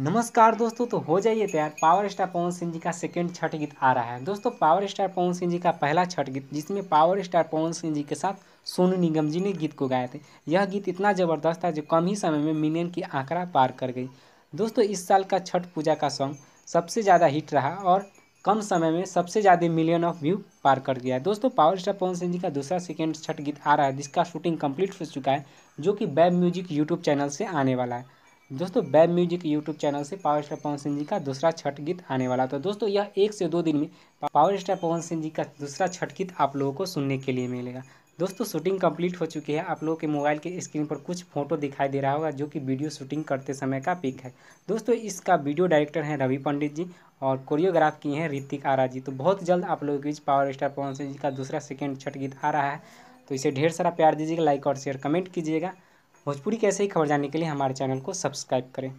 नमस्कार दोस्तों तो हो जाइए तैयार पावर स्टार पवन सिंह जी का सेकेंड छठ गीत आ रहा है दोस्तों पावर स्टार पवन सिंह जी का पहला छठ गीत जिसमें पावर स्टार पवन सिंह जी के साथ सोनू निगम जी ने गीत को गाए थे यह गीत इतना ज़बरदस्त था जो कम ही समय में मिलियन की आंकड़ा पार कर गई दोस्तों इस साल का छठ पूजा का सॉन्ग सबसे ज़्यादा हिट रहा और कम समय में सबसे ज़्यादा मिलियन ऑफ व्यू पार कर गया है दोस्तों पावर स्टार पवन सिंह जी का दूसरा सेकेंड छठ गीत आ रहा है जिसका शूटिंग कंप्लीट हो चुका है जो कि बैब म्यूजिक यूट्यूब चैनल से आने वाला है दोस्तों बैब म्यूजिक यूट्यूब चैनल से पावर स्टार पवन सिंह जी का दूसरा छठ गीत आने वाला तो दोस्तों यह एक से दो दिन में पावर स्टार पवन सिंह जी का दूसरा छठ गीत आप लोगों को सुनने के लिए मिलेगा दोस्तों शूटिंग कंप्लीट हो चुकी है आप लोगों के मोबाइल के स्क्रीन पर कुछ फोटो दिखाई दे रहा होगा जो कि वीडियो शूटिंग करते समय का पिक है दोस्तों इसका वीडियो डायरेक्टर हैं रवि पंडित जी और कोरियोग्राफ किए हैं ऋतिक आरा जी तो बहुत जल्द आप लोगों के बीच पावर स्टार पवन सिंह जी का दूसरा सेकेंड छठ गीत आ रहा है तो इसे ढेर सारा प्यार दीजिएगा लाइक और शेयर कमेंट कीजिएगा भोजपुरी की ही खबर जानने के लिए हमारे चैनल को सब्सक्राइब करें